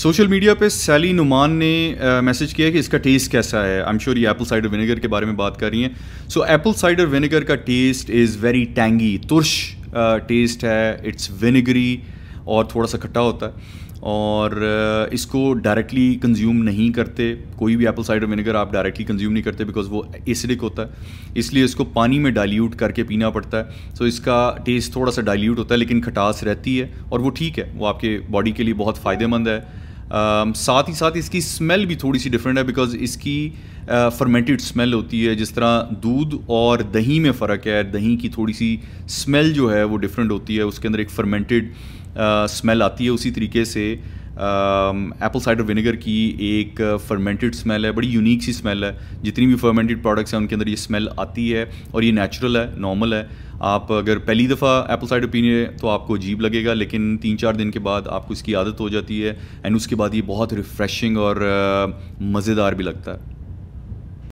social media पे सैली नुमान ने message किया कि इसका टेस्ट कैसा है आई एम श्योर ये एप्पल साइडर विनेगर के बारे में बात कर रही हैं सो एप्पल साइडर विनेगर का टेस्ट इज़ वेरी टैंगी तुर्श टेस्ट है इट्स विनेगरी और थोड़ा सा खट्टा होता है और इसको डायरेक्टली कंज्यूम नहीं करते कोई भी एप्पल साइडर विनेगर आप डायरेक्टली कंज्यूम नहीं करते बिकॉज वो एसिडिक होता है इसलिए इसको पानी में डाइल्यूट करके पीना पड़ता है सो इसका टेस्ट थोड़ा सा डाइल्यूट होता है लेकिन खटास रहती है और वो ठीक है वो आपके बॉडी के लिए बहुत फ़ायदेमंद है Um, साथ ही साथ इसकी स्मेल भी थोड़ी सी डिफरेंट है बिकॉज इसकी फर्मेंटेड uh, स्मेल होती है जिस तरह दूध और दही में फ़र्क है दही की थोड़ी सी स्मेल जो है वो डिफरेंट होती है उसके अंदर एक फर्मेंटेड स्मेल uh, आती है उसी तरीके से एप्पल साइडर विनेगर की एक फर्मेंटेड स्मेल है बड़ी यूनिक सी स्मेल है जितनी भी फर्मेंटेड प्रोडक्ट्स हैं उनके अंदर ये स्मेल आती है और ये नेचुरल है नॉर्मल है आप अगर पहली दफ़ा एप्पल साइडर पीने तो आपको अजीब लगेगा लेकिन तीन चार दिन के बाद आपको इसकी आदत हो जाती है एंड उसके बाद ये बहुत रिफ़्रेशिंग और मज़ेदार भी लगता है